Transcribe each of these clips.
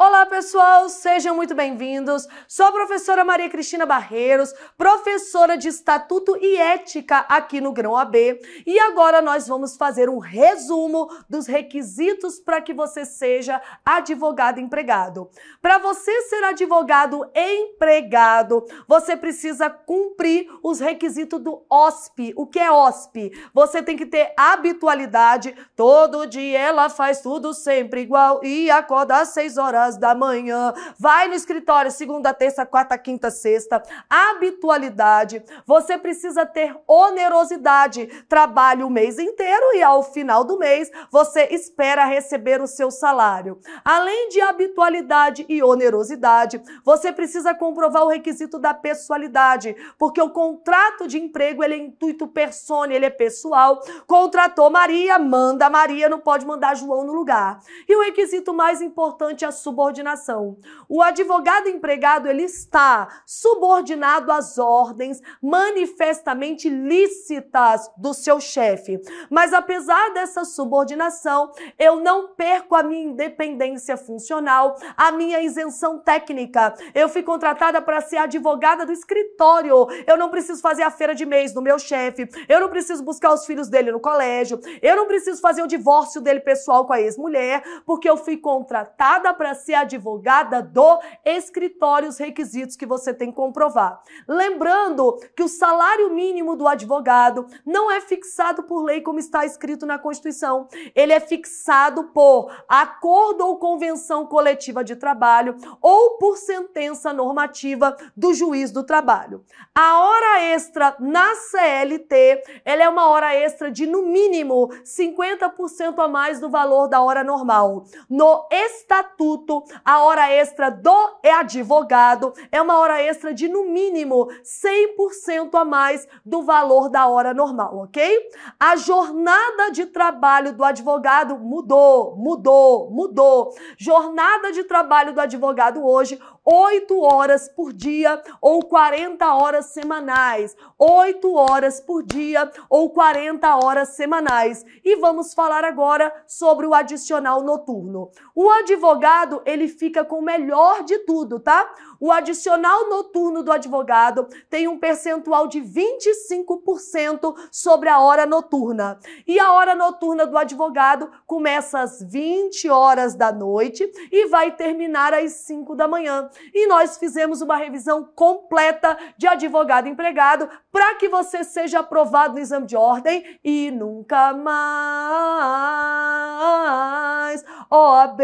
Olá, pessoal, sejam muito bem-vindos. Sou a professora Maria Cristina Barreiros, professora de Estatuto e Ética aqui no Grão AB, e agora nós vamos fazer um resumo dos requisitos para que você seja advogado empregado. Para você ser advogado empregado, você precisa cumprir os requisitos do OSP. O que é OSP? Você tem que ter habitualidade, todo dia ela faz tudo sempre igual e acorda às 6 horas horas da manhã, vai no escritório segunda, terça, quarta, quinta, sexta. Habitualidade. Você precisa ter onerosidade. Trabalhe o mês inteiro e ao final do mês você espera receber o seu salário. Além de habitualidade e onerosidade, você precisa comprovar o requisito da pessoalidade, porque o contrato de emprego ele é intuito persone, ele é pessoal. Contratou Maria, manda Maria, não pode mandar João no lugar. E o requisito mais importante é a sub subordinação. O advogado empregado ele está subordinado às ordens manifestamente lícitas do seu chefe. Mas apesar dessa subordinação, eu não perco a minha independência funcional, a minha isenção técnica. Eu fui contratada para ser advogada do escritório. Eu não preciso fazer a feira de mês do meu chefe. Eu não preciso buscar os filhos dele no colégio. Eu não preciso fazer o divórcio dele pessoal com a ex-mulher, porque eu fui contratada para ser ser advogada do escritório, os requisitos que você tem que comprovar. Lembrando que o salário mínimo do advogado não é fixado por lei como está escrito na Constituição. Ele é fixado por acordo ou convenção coletiva de trabalho ou por sentença normativa do juiz do trabalho. A hora extra na CLT, ela é uma hora extra de no mínimo 50% a mais do valor da hora normal. No estatuto a hora extra do é advogado é uma hora extra de no mínimo 100% a mais do valor da hora normal, ok? A jornada de trabalho do advogado mudou, mudou, mudou. Jornada de trabalho do advogado hoje, 8 horas por dia ou 40 horas semanais. 8 horas por dia ou 40 horas semanais. E vamos falar agora sobre o adicional noturno. O advogado ele fica com o melhor de tudo, tá? O adicional noturno do advogado tem um percentual de 25% sobre a hora noturna. E a hora noturna do advogado começa às 20 horas da noite e vai terminar às 5 da manhã. E nós fizemos uma revisão completa de advogado empregado para que você seja aprovado no exame de ordem e nunca mais OAB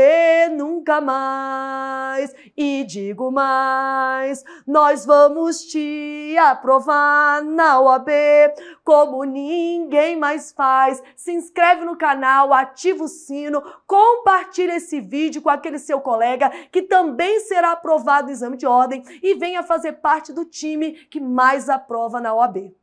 nunca mais. E digo mais, nós vamos te aprovar na OAB como ninguém mais faz. Se inscreve no canal, ativa o sino, compartilha esse vídeo com aquele seu colega que também será aprovado no exame de ordem e venha fazer parte do time que mais aprova na OAB.